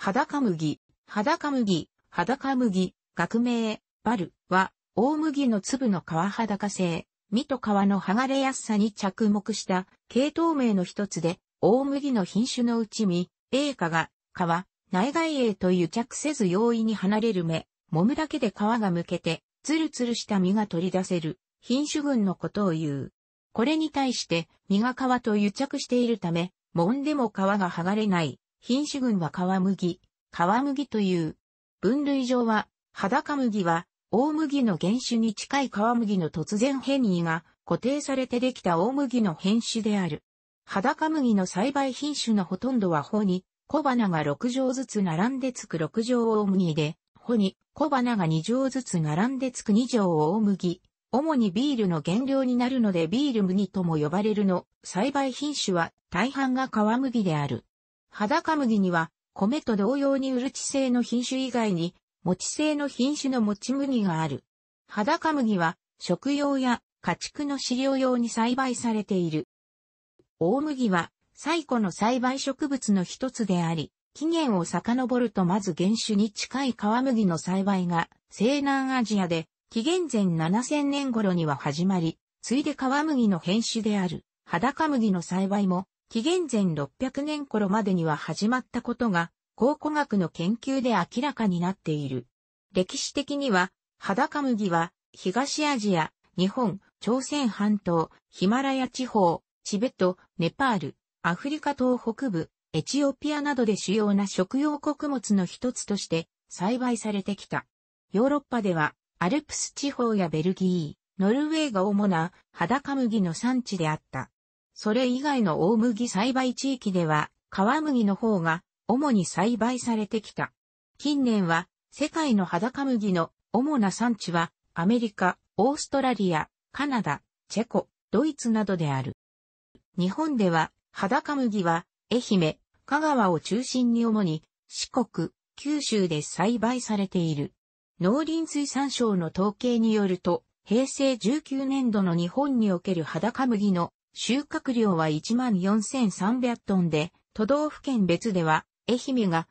裸麦、裸麦、裸麦、学名、バルは、大麦の粒の皮裸性、実と皮の剥がれやすさに着目した系統名の一つで、大麦の品種のうち実、栄華が、皮、内外栄と癒着せず容易に離れる目、揉むだけで皮がむけて、ツルツルした実が取り出せる、品種群のことを言う。これに対して、実が皮と癒着しているため、揉んでも皮が剥がれない、品種群は皮麦、皮麦という。分類上は、裸麦は、大麦の原種に近い皮麦の突然変異が固定されてできた大麦の変種である。裸麦の栽培品種のほとんどは穂に、小花が6畳ずつ並んでつく6畳大麦で、穂に小花が2畳ずつ並んでつく2畳大麦。主にビールの原料になるのでビール麦とも呼ばれるの。栽培品種は大半が皮麦である。裸麦には、米と同様にウルチ製の品種以外に、もち製の品種のもち麦がある。裸麦は、食用や家畜の飼料用に栽培されている。大麦は、最古の栽培植物の一つであり、起源を遡るとまず原種に近い皮麦の栽培が西南アジアで紀元前7000年頃には始まり、ついで皮麦の変種である裸麦の栽培も紀元前600年頃までには始まったことが、考古学の研究で明らかになっている。歴史的には、裸麦は、東アジア、日本、朝鮮半島、ヒマラヤ地方、チベット、ネパール、アフリカ東北部、エチオピアなどで主要な食用穀物の一つとして栽培されてきた。ヨーロッパでは、アルプス地方やベルギー、ノルウェーが主な裸麦の産地であった。それ以外の大麦栽培地域では、皮麦の方が主に栽培されてきた。近年は、世界の裸麦の主な産地は、アメリカ、オーストラリア、カナダ、チェコ、ドイツなどである。日本では、裸麦は、愛媛、香川を中心に主に、四国、九州で栽培されている。農林水産省の統計によると、平成19年度の日本における裸麦の収穫量は14,300トンで、都道府県別では、愛媛が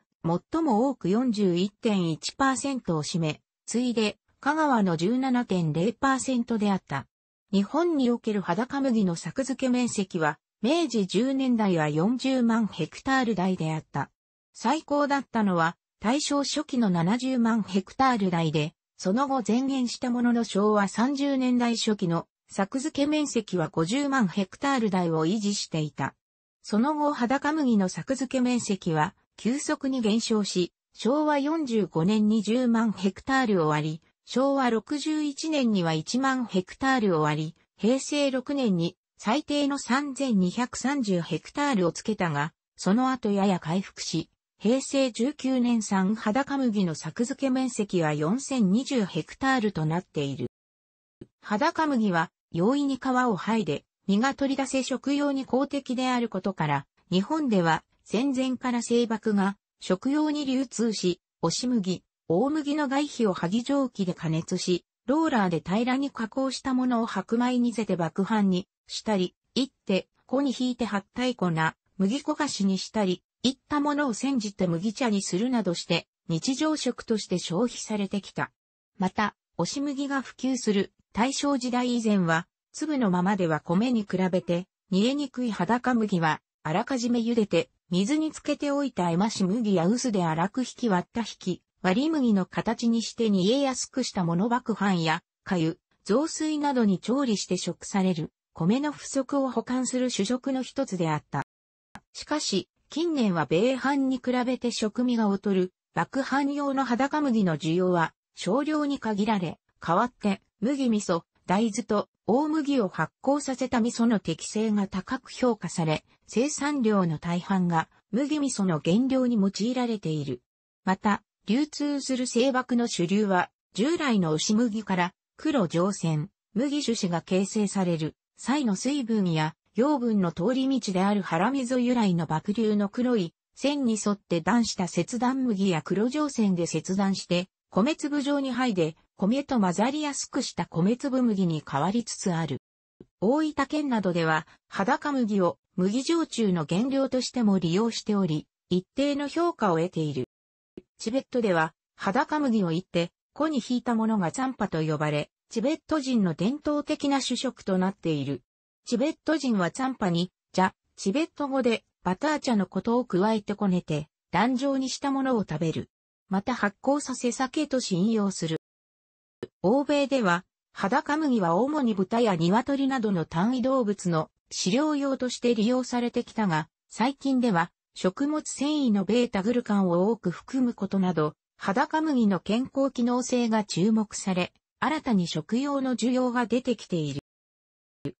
最も多く41.1%を占め、次いで、香川の17.0%であった。日本における裸麦の作付け面積は、明治10年代は40万ヘクタール台であった。最高だったのは、大正初期の70万ヘクタール台で、その後前減したものの昭和30年代初期の作付け面積は50万ヘクタール台を維持していた。その後裸麦の作付け面積は急速に減少し、昭和45年に10万ヘクタールを割り、昭和61年には1万ヘクタールを割り、平成6年に最低の3230ヘクタールをつけたが、その後やや回復し、平成19年産裸麦の作付け面積は4020ヘクタールとなっている。裸麦は容易に皮を剥いで、身が取り出せ食用に公的であることから、日本では戦前から製爆が食用に流通し、押し麦、大麦の外皮を萩蒸気で加熱し、ローラーで平らに加工したものを白米にせて爆飯にしたり、いって、粉に引いて発体粉、麦粉菓子にしたり、いったものを煎じて麦茶にするなどして、日常食として消費されてきた。また、押し麦が普及する大正時代以前は、粒のままでは米に比べて、煮えにくい裸麦は、あらかじめ茹でて、水につけておいたえまし麦や薄で粗く引き割った引き、割り麦の形にして煮えやすくしたもの爆飯や、粥、雑炊などに調理して食される、米の不足を補完する主食の一つであった。しかし、近年は米飯に比べて食味が劣る、爆飯用の裸麦の需要は少量に限られ、代わって麦味噌、大豆と大麦を発酵させた味噌の適性が高く評価され、生産量の大半が麦味噌の原料に用いられている。また、流通する製麦の主流は、従来の牛麦から黒上線、麦種子が形成される、際の水分や養分の通り道である腹溝由来の爆流の黒い線に沿って断した切断麦や黒上線で切断して、米粒状に剥いで米と混ざりやすくした米粒麦に変わりつつある。大分県などでは、裸麦を麦焼酎の原料としても利用しており、一定の評価を得ている。チベットでは、裸麦をいって、粉に引いたものが残波と呼ばれ、チベット人の伝統的な主食となっている。チベット人は残波に、茶、チベット語でバター茶のことを加えてこねて、壇上にしたものを食べる。また発酵させ酒と信用する。欧米では、裸麦は主に豚や鶏などの単位動物の飼料用として利用されてきたが、最近では食物繊維の β グルカンを多く含むことなど、裸麦の健康機能性が注目され、新たに食用の需要が出てきている。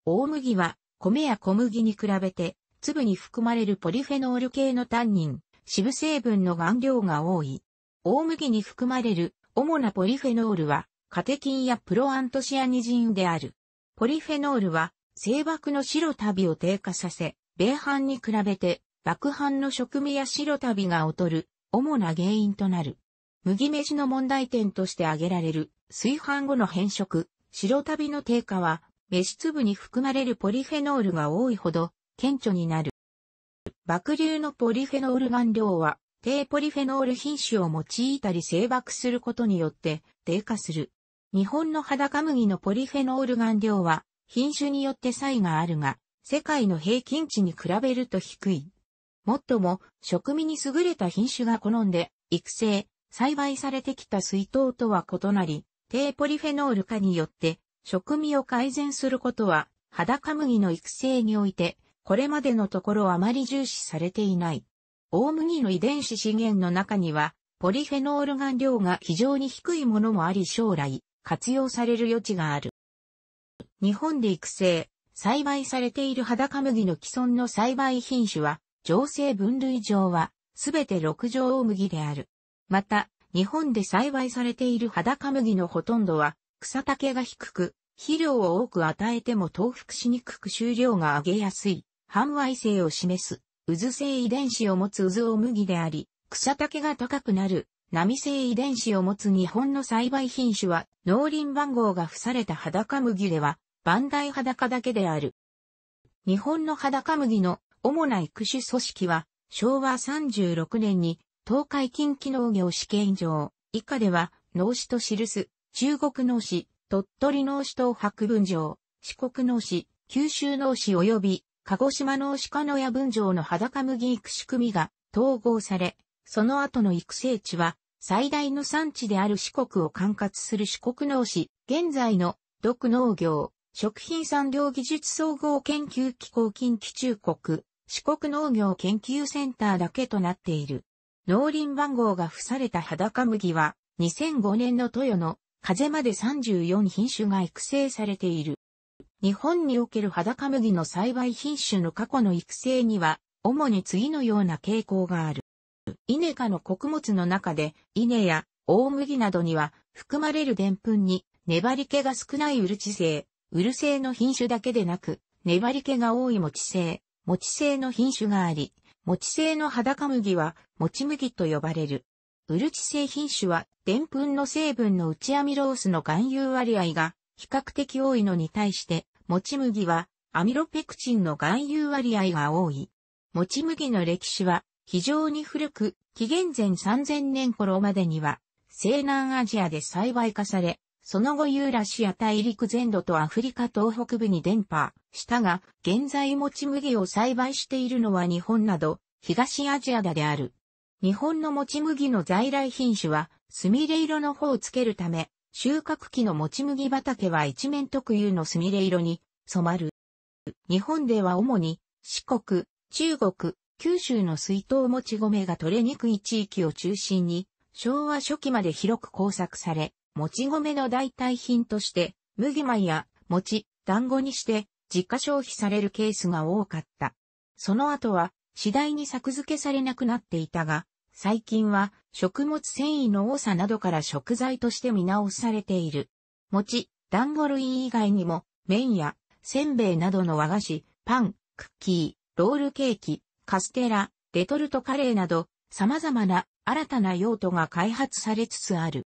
大麦は米や小麦に比べて粒に含まれるポリフェノール系のタンニン、渋成分の含量が多い。大麦に含まれる主なポリフェノールはカテキンやプロアントシアニジンである。ポリフェノールは、性爆の白旅を低下させ、米飯に比べて、爆飯の食味や白旅が劣る、主な原因となる。麦飯の問題点として挙げられる、炊飯後の変色、白旅の低下は、飯粒に含まれるポリフェノールが多いほど、顕著になる。爆流のポリフェノール含量は、低ポリフェノール品種を用いたり静爆することによって低下する。日本の裸麦のポリフェノール含量は品種によって差異があるが、世界の平均値に比べると低い。もっとも、食味に優れた品種が好んで、育成、栽培されてきた水筒とは異なり、低ポリフェノール化によって、食味を改善することは、裸麦の育成において、これまでのところあまり重視されていない。大麦の遺伝子資源の中には、ポリフェノール含量が非常に低いものもあり将来、活用される余地がある。日本で育成、栽培されている裸麦の既存の栽培品種は、情勢分類上は、すべて六条大麦である。また、日本で栽培されている裸麦のほとんどは、草丈が低く、肥料を多く与えても倒伏しにくく収量が上げやすい、半矮性を示す、渦性遺伝子を持つ渦大麦であり、草丈が高くなる、波性遺伝子を持つ日本の栽培品種は、農林番号が付された裸麦では、万代裸だけである。日本の裸麦の主な育種組織は、昭和36年に東海近畿農業試験場、以下では、農師と記す、中国農師、鳥取農師等白文場、四国農師、九州農師及び、鹿児島農師鹿や文場の裸麦育種組が統合され、その後の育成地は、最大の産地である四国を管轄する四国農市、現在の、毒農業、食品産業技術総合研究機構近畿中国、四国農業研究センターだけとなっている。農林番号が付された裸麦は、2005年の豊の風まで34品種が育成されている。日本における裸麦の栽培品種の過去の育成には、主に次のような傾向がある。イネ科の穀物の中で、稲や大麦などには含まれる澱粉に粘り気が少ないウルチ製、ウル製の品種だけでなく、粘り気が多い餅製、餅製の品種があり、餅製の裸麦は餅麦と呼ばれる。ウルチ製品種は、澱粉の成分の内アミロースの含有割合が比較的多いのに対して、餅麦はアミロペクチンの含有割合が多い。餅麦の歴史は非常に古く、紀元前3000年頃までには、西南アジアで栽培化され、その後ユーラシア大陸全土とアフリカ東北部に伝播したが、現在もち麦を栽培しているのは日本など、東アジアだである。日本のもち麦の在来品種は、スミレ色の方をつけるため、収穫期のもち麦畑は一面特有のスミレ色に染まる。日本では主に四国、中国、九州の水筒もち米が取れにくい地域を中心に、昭和初期まで広く工作され、もち米の代替品として、麦米や餅、団子にして、自家消費されるケースが多かった。その後は、次第に作付けされなくなっていたが、最近は食物繊維の多さなどから食材として見直されている。餅、団子類以外にも、麺やせんべいなどの和菓子、パン、クッキー、ロールケーキ、カステラ、レトルトカレーなど、様々な新たな用途が開発されつつある。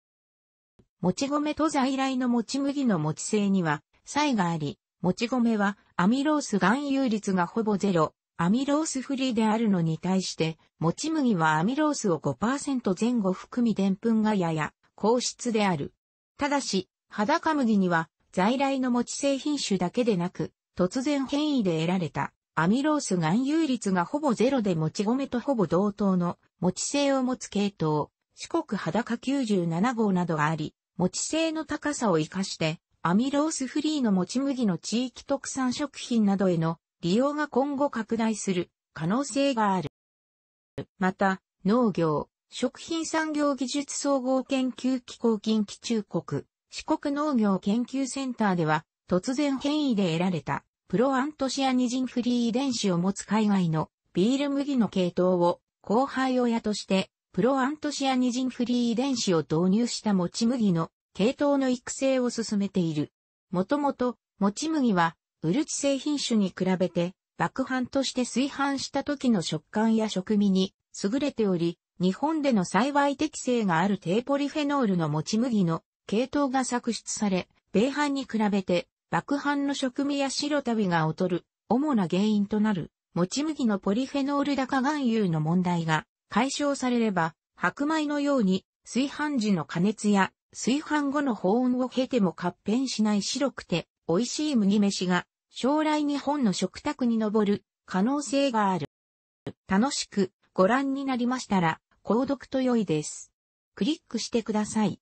もち米と在来のもち麦のもち製には差異があり、もち米はアミロース含有率がほぼゼロ、アミロースフリーであるのに対して、もち麦はアミロースを5%前後含みでんぷんがやや硬質である。ただし、裸麦には在来のもち製品種だけでなく、突然変異で得られたアミロース含有率がほぼゼロでもち米とほぼ同等の持ち性を持つ系統、四国裸97号などがあり、持ち性の高さを活かして、アミロースフリーのもち麦の地域特産食品などへの利用が今後拡大する可能性がある。また、農業、食品産業技術総合研究機構近畿中国、四国農業研究センターでは、突然変異で得られたプロアントシアニジンフリー遺伝子を持つ海外のビール麦の系統を後輩親としてプロアントシアニジンフリー遺伝子を導入したもち麦の系統の育成を進めている。もともと、もち麦はウルチ製品種に比べて爆販として炊飯した時の食感や食味に優れており、日本での栽培適性がある低ポリフェノールのもち麦の系統が作出され、米飯に比べて爆販の食味や白旅が劣る、主な原因となる、もち麦のポリフェノール高含有の問題が解消されれば、白米のように、炊飯時の加熱や、炊飯後の保温を経ても合変しない白くて、美味しい麦飯が、将来日本の食卓に上る可能性がある。楽しくご覧になりましたら、購読と良いです。クリックしてください。